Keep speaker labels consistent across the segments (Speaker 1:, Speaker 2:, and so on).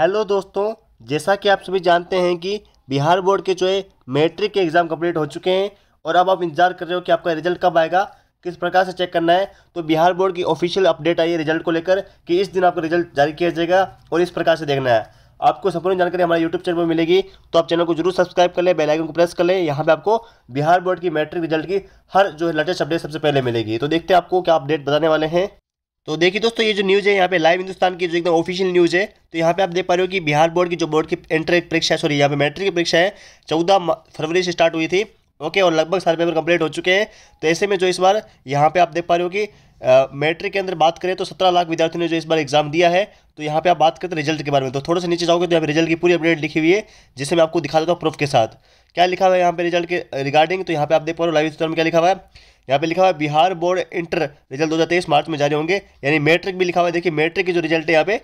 Speaker 1: hello दोस्तों जैसा कि आप सभी जानते हैं कि बिहार बोर्ड के जो है मैट्रिक के एग्ज़ाम कंप्लीट हो चुके हैं और अब आप इंतजार कर रहे हो कि आपका रिजल्ट कब आएगा किस प्रकार से चेक करना है तो बिहार बोर्ड की ऑफिशियल अपडेट आई है रिजल्ट को लेकर कि इस दिन आपका रिजल्ट जारी किया जाएगा और इस प्रकार से देखना है आपको संपूर्ण जानकारी हमारे यूट्यूब चैनल पर मिलेगी तो आप चैनल को जरूर सब्सक्राइब कर लें बेलाइकन को प्रेस कर लें यहाँ पर आपको बिहार बोर्ड की मैट्रिक रिजल्ट की हर जो है लेटेस्ट अपडेट सबसे पहले मिलेगी तो देखते हैं आपको क्या अपडेट बताने वाले हैं तो देखिए दोस्तों ये जो न्यूज़ है यहाँ पे लाइव हिंदुस्तान की जो एकदम ऑफिशियल न्यूज़ है तो यहाँ पे आप देख पा रहे हो कि बिहार बोर्ड की जो बोर्ड की एंट्री परीक्षा सॉरी यहाँ पे मैट्रिक की परीक्षा है चौदह फरवरी से स्टार्ट हुई थी ओके और लगभग सारे पेपर कंप्लीट हो चुके हैं तो ऐसे में जो इस बार यहाँ पे आप देख पा रहे हो कि मैट्रिक के अंदर बात करें तो सत्रह लाख विद्यार्थियों ने जो इस बार एग्जाम दिया है तो यहाँ पे आप बात करते हैं रिजल्ट के बारे में तो थोड़ा सा नीचे जाओगे तो यहाँ पे रिजल्ट की पूरी अपडेट लिखी हुई है जिसे मैं आपको दिखा देता हूँ प्रूफ के साथ क्या लिखा हुआ है यहाँ पे रिजल्ट के रिगार्डिंग तो यहाँ पे आप देख पा रहे हो लाइव स्टोर में क्या लिखा हुआ है यहाँ पे लिखा हुआ है बिहार बोर्ड इंटर रिजल्ट दो हज़ार तेईस मार्च में जारी होंगे यानी मैट्रिक भी लिखा हुआ है देखिए मैट्रिक के जो रिजल्ट है यहाँ पे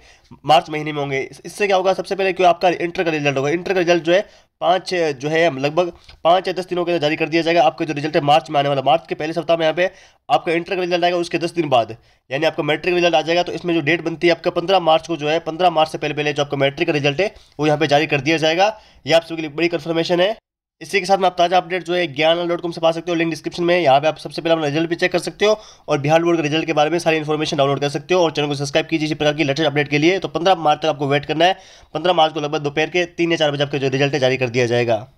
Speaker 1: मार्च महीने में होंगे इससे क्या होगा सबसे पहले क्यों आपका इंटर का रिजल्ट होगा इंटर का रिजल्ट जो है पाँच जो है लगभग पाँच या दस दिनों के अंदर जारी कर दिया जाएगा आपका जो रिजल्ट है मार्च में आने वाला मार्च के पहले सप्ताह में यहाँ पे आपका इंटर का रिजल्ट आएगा उसके दस दिन बाद यानी आपका मैट्रिक रिजल्ट आ जाएगा तो इसमें जो डेट बनती है आपका पंद्रह मार्च को जो है पंद्रह मार्च से पहले पहले जो आपका मैट्रिक का रिजल्ट है वो यहाँ पे जारी कर दिया जाएगा ये आप सबके लिए बड़ी कन्फर्मेशन है इसी के साथ में आप ताज़ा अपडेट जो है ज्ञान डॉट कॉम से पा सकते हो लिंक डिस्क्रिप्शन में यहाँ पे आप सबसे पहले अपना रिजल्ट भी चेक कर सकते हो और बिहार बोर्ड के रिजल्ट के बारे में सारी इन्फॉर्मेशन डाउनलोड कर सकते हो और चैनल को सब्सक्राइब कीजिए इसी प्रकार की लेटेस्ट अपडेट के लिए तो पंद्रह मार्च तक आपको वेट करना है पंद्रह मार्च को लगभग दोपहर के तीन या चार बजे आपका जो रिजल्ट है जारी कर दिया जाएगा